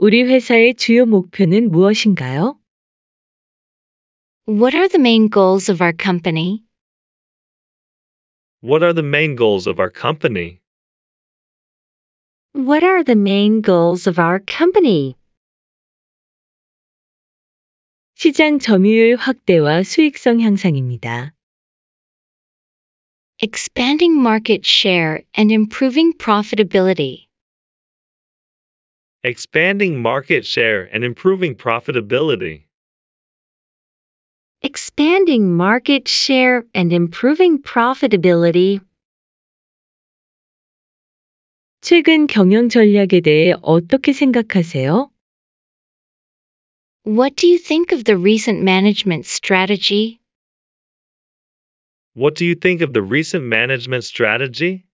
우리 회사의 주요 목표는 무엇인가요? What are the main goals of our company? What are the main goals of our company? What are the main goals of our company? 시장 점유율 확대와 수익성 향상입니다. Expanding market share and improving profitability expanding market share and improving profitability. Expanding market share and improving profitability. 최근 경영 전략에 대해 어떻게 생각하세요? What do you think of the recent management strategy? What do you think of the recent management strategy?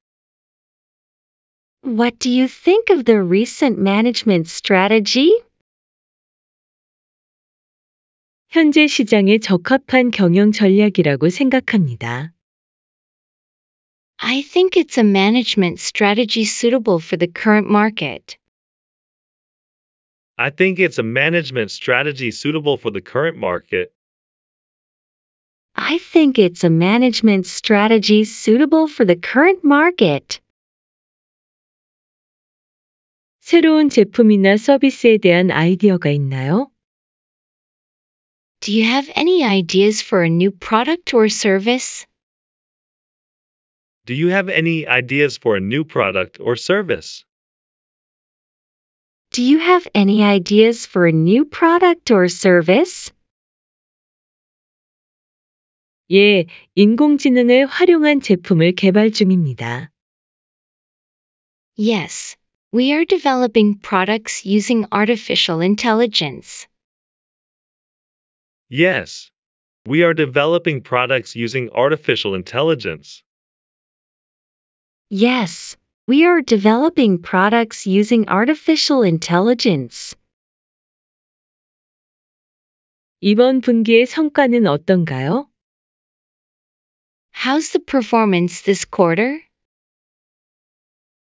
What do you think of the recent management strategy? 현재 시장에 적합한 경영 전략이라고 생각합니다. I think it's a management strategy suitable for the current market. I think it's a management strategy suitable for the current market. I think it's a management strategy suitable for the current market. 새로운 제품이나 서비스에 대한 아이디어가 있나요? Do you have any ideas for a new product or service? Do you have any ideas for a new product or service? Do you have any ideas for a new product or service? 예, 인공지능을 활용한 제품을 개발 중입니다. Yes, we are developing products using artificial intelligence. Yes. We are developing products using artificial intelligence. Yes. We are developing products using artificial intelligence. 이번 분기의 성과는 어떤가요? How's the performance this quarter?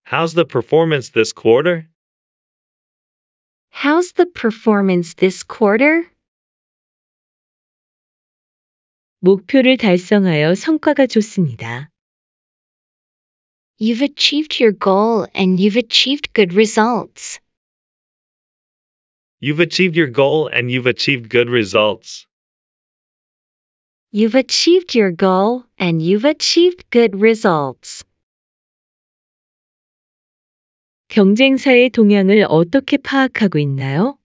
How's the performance this quarter? How's the performance this quarter? 목표를 달성하여 성과가 좋습니다. You've achieved your goal and you've achieved good results. You've achieved your goal and you've achieved good results. You've achieved your goal and you've achieved good results. 경쟁사의 동향을 어떻게 파악하고 있나요?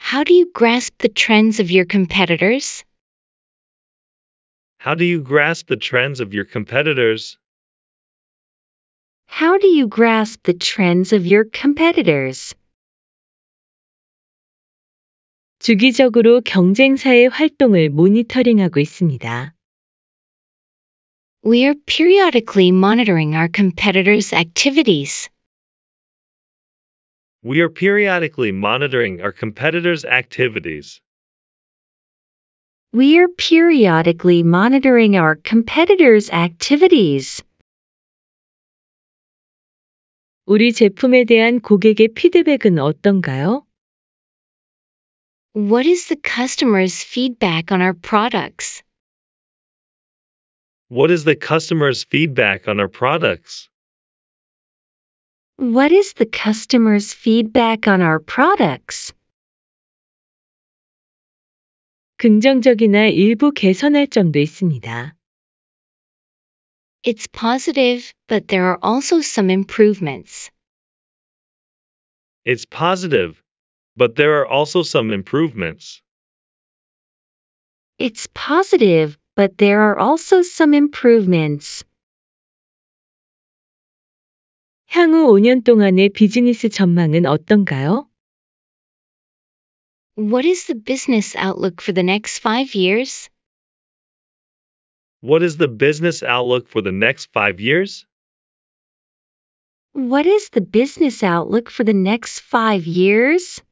How do you grasp the trends of your competitors? How do you grasp the trends of your competitors? How do you grasp the trends of your competitors? 주기적으로 경쟁사의 활동을 모니터링하고 있습니다. we are periodically monitoring our competitors' activities. We are periodically monitoring our competitors' activities. We are periodically monitoring our competitors' activities. 우리 제품에 대한 고객의 피드백은 어떤가요? What is the customer's feedback on our products? What is the customer's feedback on our products? What is the customer's feedback on our products? 긍정적이나 일부 개선할 점도 있습니다. It's positive, but there are also some improvements. It's positive, but there are also some improvements. It's positive, but there are also some improvements. 향후 5년 동안의 비즈니스 전망은 어떤가요? What is the business outlook for the next five years? What is the business outlook for the next five years? What is the business outlook for the next five years?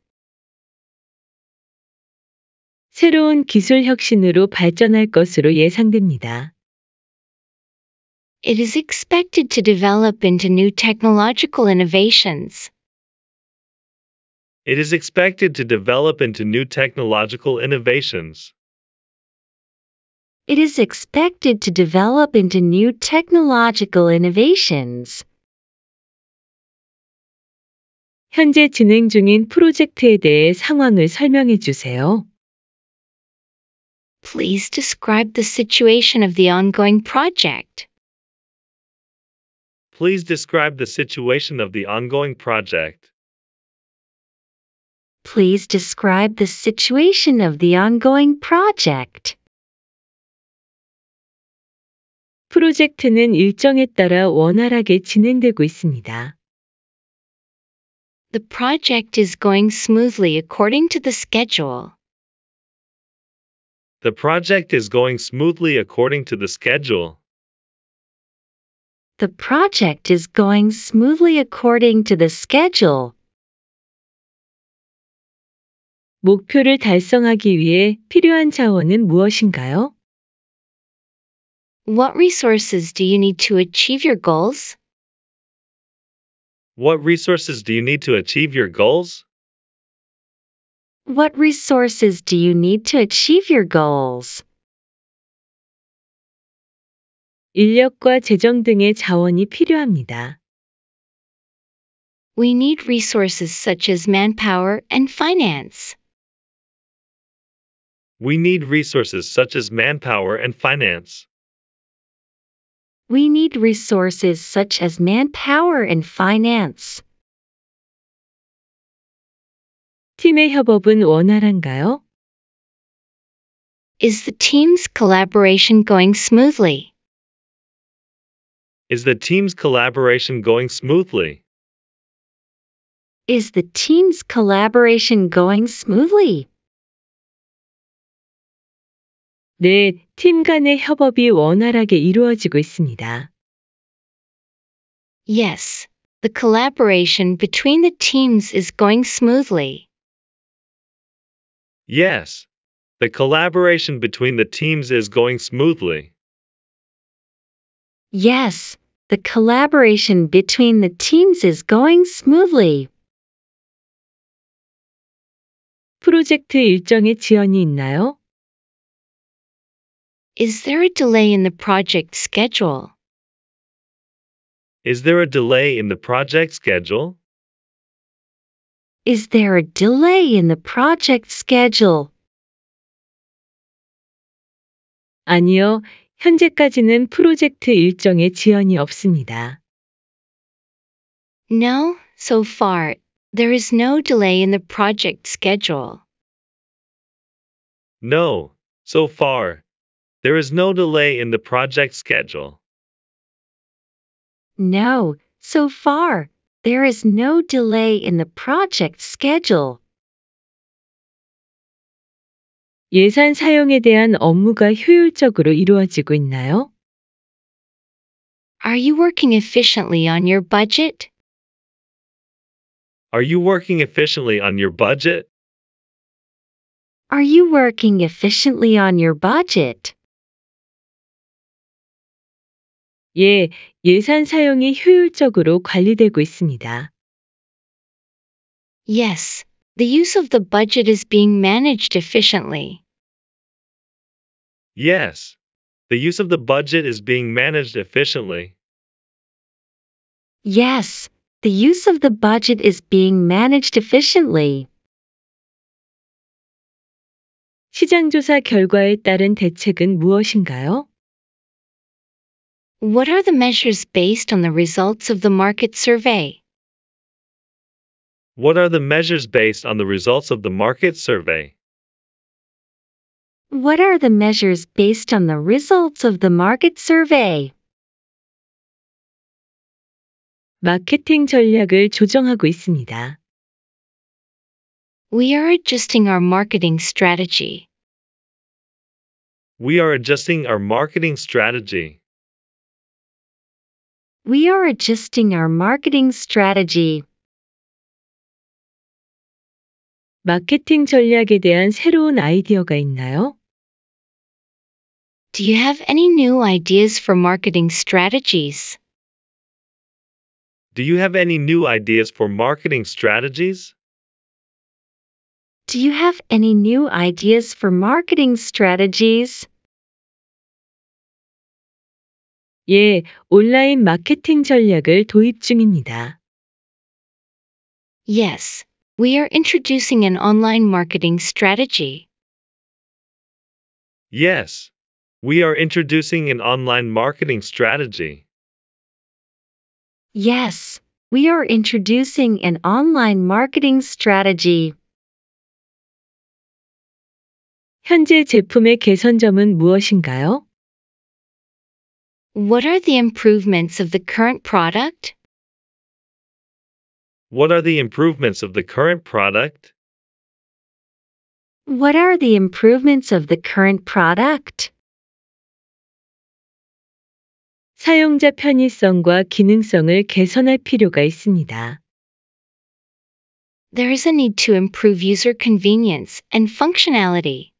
새로운 기술 혁신으로 발전할 것으로 예상됩니다. It is expected to develop into new technological innovations. It is expected to develop into new technological innovations. It is expected to develop into new technological innovations. 현재 진행 중인 프로젝트에 대해 상황을 설명해 주세요. Please describe the situation of the ongoing project. Please describe the situation of the ongoing project. Please describe the situation of the ongoing project. 프로젝트는 일정에 따라 원활하게 진행되고 있습니다. The project is going smoothly according to the schedule. The project is going smoothly according to the schedule. The project is going smoothly according to the schedule. 목표를 달성하기 위해 필요한 자원은 무엇인가요? What resources do you need to achieve your goals? What resources do you need to achieve your goals? What resources do you need to achieve your goals? 인력과 재정 등의 자원이 필요합니다. We need resources such as manpower and finance. We need resources such as manpower and finance. We need resources such as manpower and finance. 팀의 협업은 원활한가요? Is the team's collaboration going smoothly? Is the team's collaboration going smoothly? Is the team's collaboration going smoothly? 네, 팀 간의 협업이 원활하게 이루어지고 있습니다. Yes, the collaboration between the teams is going smoothly. Yes. The collaboration between the teams is going smoothly. Yes, the collaboration between the teams is going smoothly. 프로젝트 일정에 지연이 있나요? Is there a delay in the project schedule? Is there a delay in the project schedule? Is there a delay in the project schedule? 아니요, 현재까지는 프로젝트 일정에 지연이 없습니다. No, so far, there is no delay in the project schedule. No, so far, there is no delay in the project schedule. No, so far, there is no delay in the project schedule. 예산 사용에 대한 업무가 효율적으로 이루어지고 있나요? Are you working efficiently on your budget? Are you working efficiently on your budget? Are you working efficiently on your budget? 예, 예산 사용이 효율적으로 관리되고 있습니다. Yes, the use of the budget is being managed efficiently. Yes, the use of the budget is being managed efficiently. Yes, the use of the budget is being managed efficiently. 시장조사 결과에 따른 대책은 무엇인가요? What are the measures based on the results of the market survey? What are the measures based on the results of the market survey? What are the measures based on the results of the market survey? 마케팅 전략을 조정하고 있습니다. We are adjusting our marketing strategy. We are adjusting our marketing strategy we are adjusting our marketing strategy. 마케팅 전략에 대한 새로운 아이디어가 있나요? Do you have any new ideas for marketing strategies? Do you have any new ideas for marketing strategies? Do you have any new ideas for marketing strategies? 예, 온라인 마케팅 전략을 도입 중입니다. Yes, we are introducing an online marketing strategy. Yes, we are introducing an online marketing strategy. Yes, we are introducing an online marketing strategy. 현재 제품의 개선점은 무엇인가요? What are the improvements of the current product? What are the improvements of the current product? What are the improvements of the current product? 사용자 편의성과 기능성을 개선할 필요가 있습니다. There is a need to improve user convenience and functionality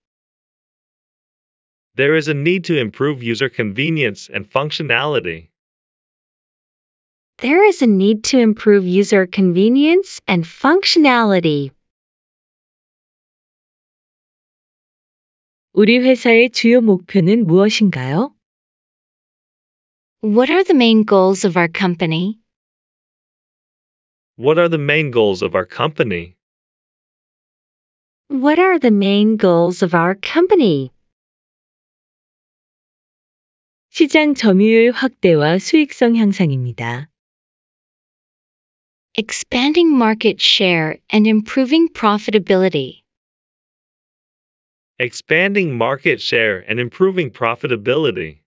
there is a need to improve user convenience and functionality. There is a need to improve user convenience and functionality. 우리 회사의 주요 목표는 무엇인가요? What are the main goals of our company? What are the main goals of our company? What are the main goals of our company? 시장 점유율 확대와 수익성 향상입니다. Expanding market share and improving profitability. Expanding market share and improving profitability.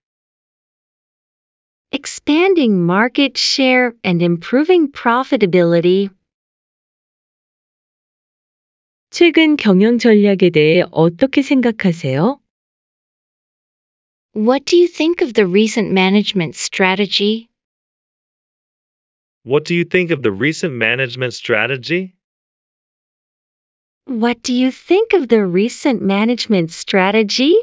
Expanding market share and improving profitability. 최근 경영 전략에 대해 어떻게 생각하세요? What do you think of the recent management strategy? What do you think of the recent management strategy? What do you think of the recent management strategy?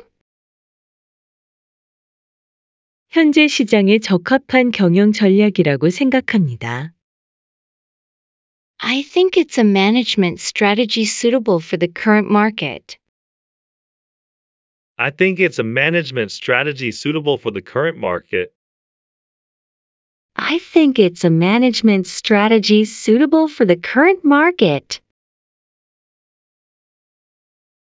현재 시장에 적합한 경영 전략이라고 생각합니다. I think it's a management strategy suitable for the current market. I think it's a management strategy suitable for the current market. I think it's a management strategy suitable for the current market.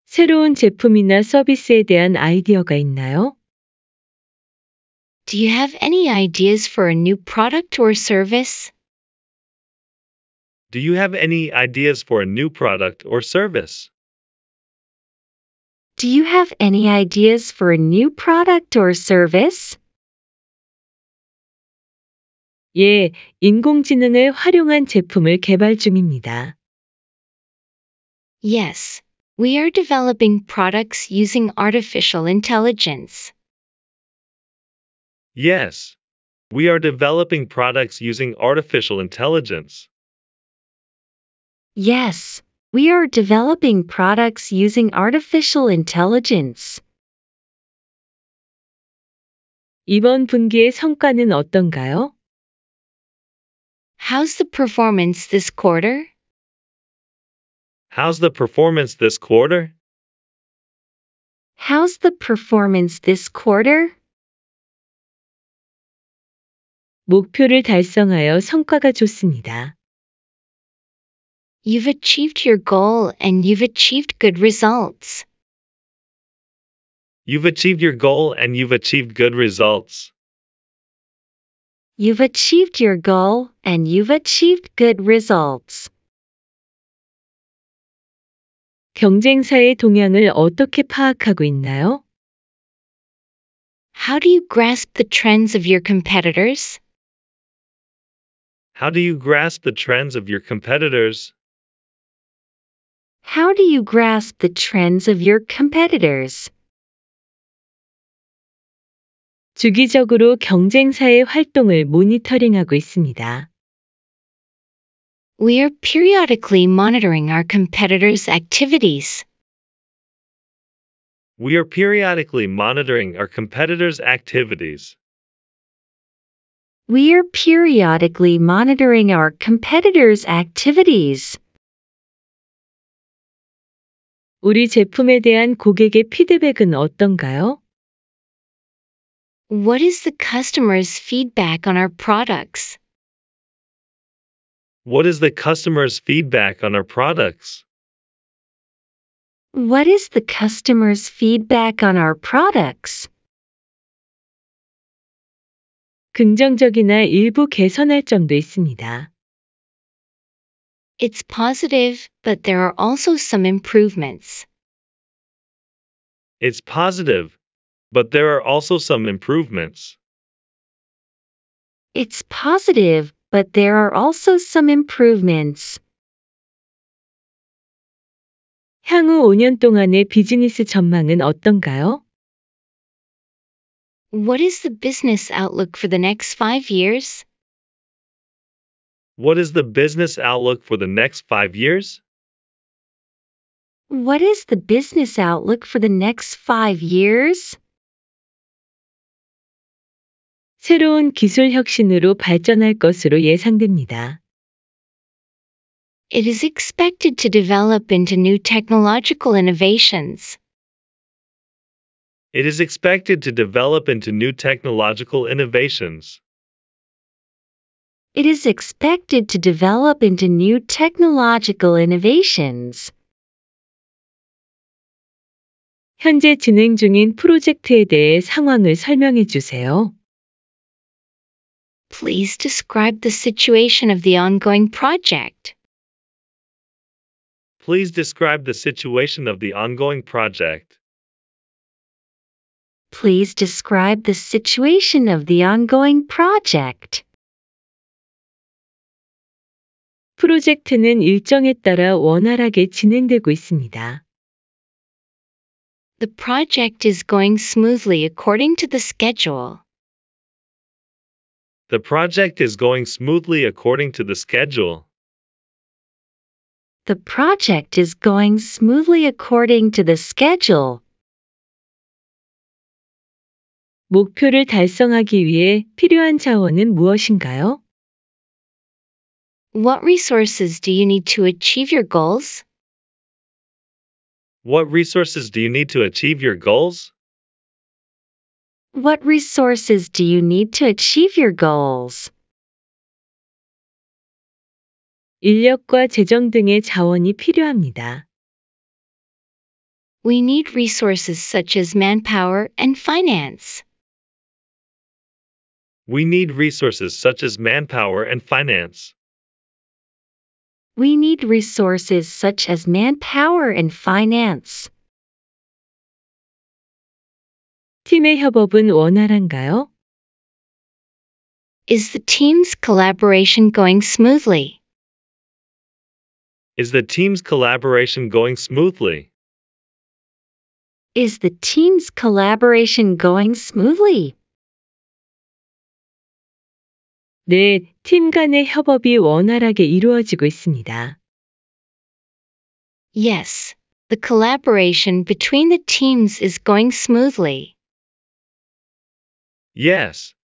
새로운 제품이나 서비스에 대한 아이디어가 있나요? Do you have any ideas for a new product or service? Do you have any ideas for a new product or service? Do you have any ideas for a new product or service? 예, 인공지능을 활용한 제품을 개발 중입니다. Yes, we are developing products using artificial intelligence. Yes, we are developing products using artificial intelligence. Yes, we are developing products using artificial intelligence. 이번 분기의 성과는 어떤가요? How's the performance this quarter? How's the performance this quarter? How's the performance this quarter? 목표를 달성하여 성과가 좋습니다 you've achieved your goal and you've achieved good results. You've achieved your goal and you've achieved good results. You've achieved your goal and you've achieved good results. 경쟁사의 동향을 어떻게 파악하고 있나요? How do you grasp the trends of your competitors? How do you grasp the trends of your competitors? How do you grasp the trends of your competitors? 주기적으로 경쟁사의 활동을 모니터링하고 있습니다. We are periodically monitoring our competitors' activities. We are periodically monitoring our competitors' activities. We are periodically monitoring our competitors' activities. 우리 제품에 대한 고객의 피드백은 어떤가요? What is the customer's feedback on our products? What is the customer's feedback on our products? What is the customer's feedback on our products? 긍정적이나 일부 개선할 점도 있습니다. It's positive, but there are also some improvements. It's positive, but there are also some improvements. It's positive, but there are also some improvements. 향후 5년 동안의 비즈니스 전망은 어떤가요? What is the business outlook for the next five years? What is the business outlook for the next five years? What is the business outlook for the next five years? 새로운 기술 혁신으로 발전할 것으로 예상됩니다. It is expected to develop into new technological innovations. It is expected to develop into new technological innovations it is expected to develop into new technological innovations. 현재 진행 중인 프로젝트에 대해 상황을 설명해 주세요. Please describe the situation of the ongoing project. Please describe the situation of the ongoing project. Please describe the situation of the ongoing project. 프로젝트는 일정에 따라 원활하게 진행되고 있습니다. The project is going smoothly according to the schedule. The project is going smoothly according to the schedule. The project is going smoothly according to the schedule. 목표를 달성하기 위해 필요한 자원은 무엇인가요? What resources do you need to achieve your goals? What resources do you need to achieve your goals? What resources do you need to achieve your goals? 인력과 재정 등의 자원이 필요합니다. We need resources such as manpower and finance. We need resources such as manpower and finance we need resources such as manpower and finance. 팀의 협업은 원활한가요? Is the team's collaboration going smoothly? Is the team's collaboration going smoothly? Is the team's collaboration going smoothly? 간의 협업이 원활하게 이루어지고 있습니다. Yes, the collaboration between the teams is going smoothly. Yes,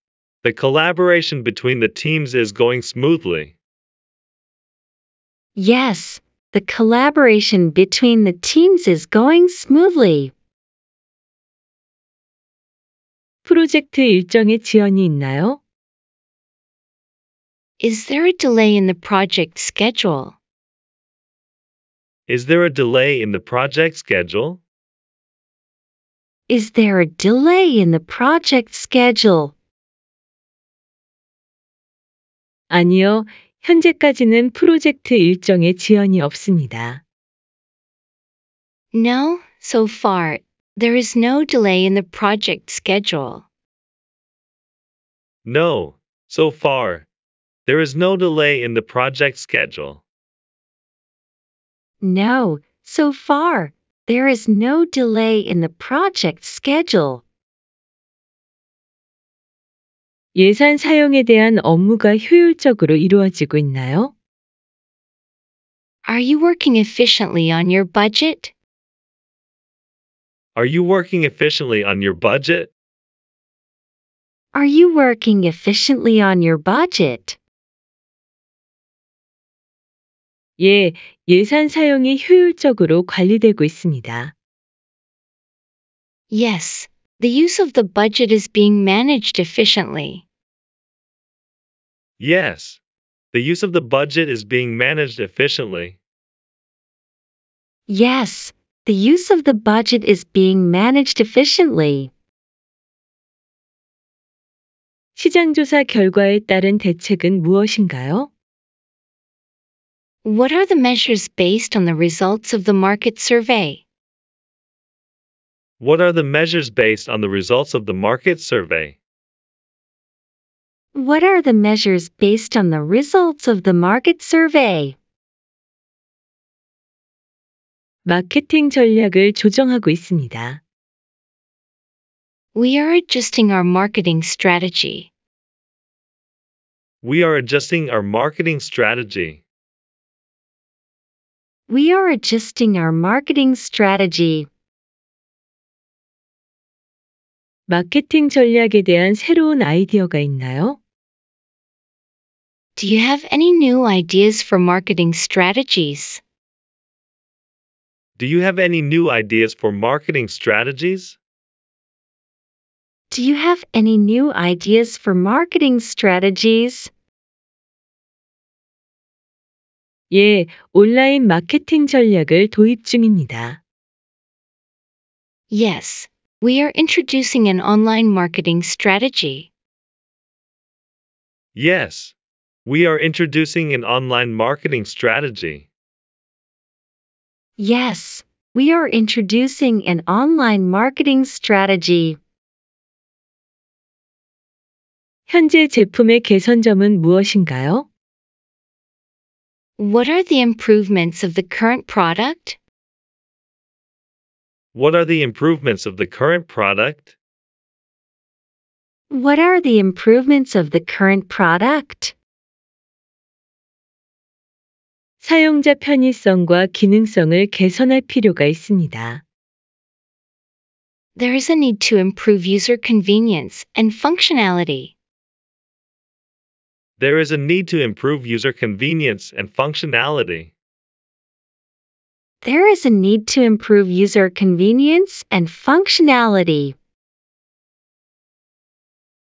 the collaboration between the teams is going smoothly. Yes, the collaboration between the teams is going smoothly. 프로젝트 일정에 지연이 있나요? Is there a delay in the project schedule? Is there a delay in the project schedule? Is there a delay in the project schedule? 아니요, 현재까지는 프로젝트 일정에 지연이 없습니다. No, so far, there is no delay in the project schedule. No, so far, there is no delay in the project schedule. No, so far, there is no delay in the project schedule. 예산 사용에 대한 업무가 효율적으로 이루어지고 있나요? Are you working efficiently on your budget? Are you working efficiently on your budget? Are you working efficiently on your budget? 예, 예산 사용이 효율적으로 관리되고 있습니다. Yes, the use of the budget is being managed efficiently. Yes, the use of the budget is being managed efficiently. Yes, the use of the budget is being managed efficiently. 시장조사 결과에 따른 대책은 무엇인가요? What are the measures based on the results of the market survey? What are the measures based on the results of the market survey? What are the measures based on the results of the market survey? 마케팅 전략을 조정하고 있습니다. We are adjusting our marketing strategy. We are adjusting our marketing strategy we are adjusting our marketing strategy. 마케팅 전략에 대한 새로운 아이디어가 있나요? Do you have any new ideas for marketing strategies? Do you have any new ideas for marketing strategies? Do you have any new ideas for marketing strategies? 예, 온라인 마케팅 전략을 도입 중입니다. Yes, we are introducing an online marketing strategy. Yes, we are introducing an online marketing strategy. Yes, we are introducing an online marketing strategy. 현재 제품의 개선점은 무엇인가요? What are the improvements of the current product? What are the improvements of the current product? What are the improvements of the current product? 사용자 편의성과 기능성을 개선할 필요가 있습니다. There is a need to improve user convenience and functionality there is a need to improve user convenience and functionality. There is a need to improve user convenience and functionality.